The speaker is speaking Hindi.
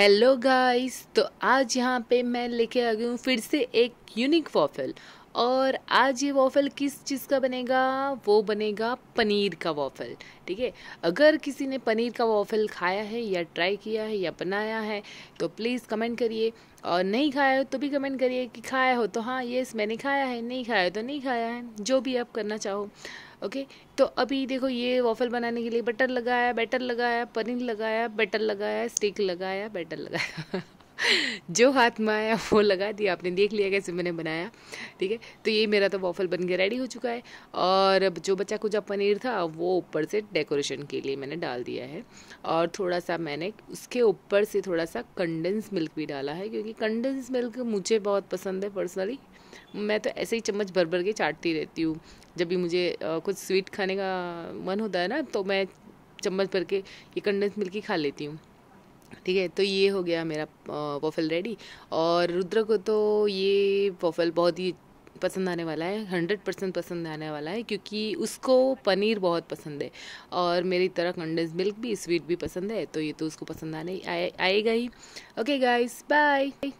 हेलो गाइस तो आज यहाँ पे मैं लेके आ गई हूँ फिर से एक यूनिक वॉफल और आज ये वॉफल किस चीज़ का बनेगा वो बनेगा पनीर का वॉफल ठीक है अगर किसी ने पनीर का वॉफल खाया है या ट्राई किया है या बनाया है तो प्लीज़ कमेंट करिए और नहीं खाया हो तो भी कमेंट करिए कि खाया हो तो हाँ ये मैंने खाया है नहीं खाया तो नहीं खाया है जो भी आप करना चाहो ओके तो अभी देखो ये वॉफल बनाने के लिए बटर लगाया बैटर लगाया पनीर लगाया बैटर लगाया स्टिक लगाया बैटर लगाया जो हाथ में आया वो लगा दिया आपने देख लिया कैसे मैंने बनाया ठीक है तो ये मेरा तो वॉफल बन के रेडी हो चुका है और जो बच्चा कुछ पनीर था वो ऊपर से डेकोरेशन के लिए मैंने डाल दिया है और थोड़ा सा मैंने उसके ऊपर से थोड़ा सा कंडेंस मिल्क भी डाला है क्योंकि कंडेंस मिल्क मुझे बहुत पसंद है पर्सनली मैं तो ऐसे ही चम्मच भर भर के चाटती रहती हूँ जब भी मुझे कुछ स्वीट खाने का मन होता है ना तो मैं चम्मच भर के ये कंडेंस मिल्क ही खा लेती हूँ ठीक है तो ये हो गया मेरा पफल रेडी और रुद्र को तो ये पफल बहुत ही पसंद आने वाला है हंड्रेड परसेंट पसंद आने वाला है क्योंकि उसको पनीर बहुत पसंद है और मेरी तरह कंडेंस मिल्क भी स्वीट भी पसंद है तो ये तो उसको पसंद आने आए आएगा ही ओके गाइस बाय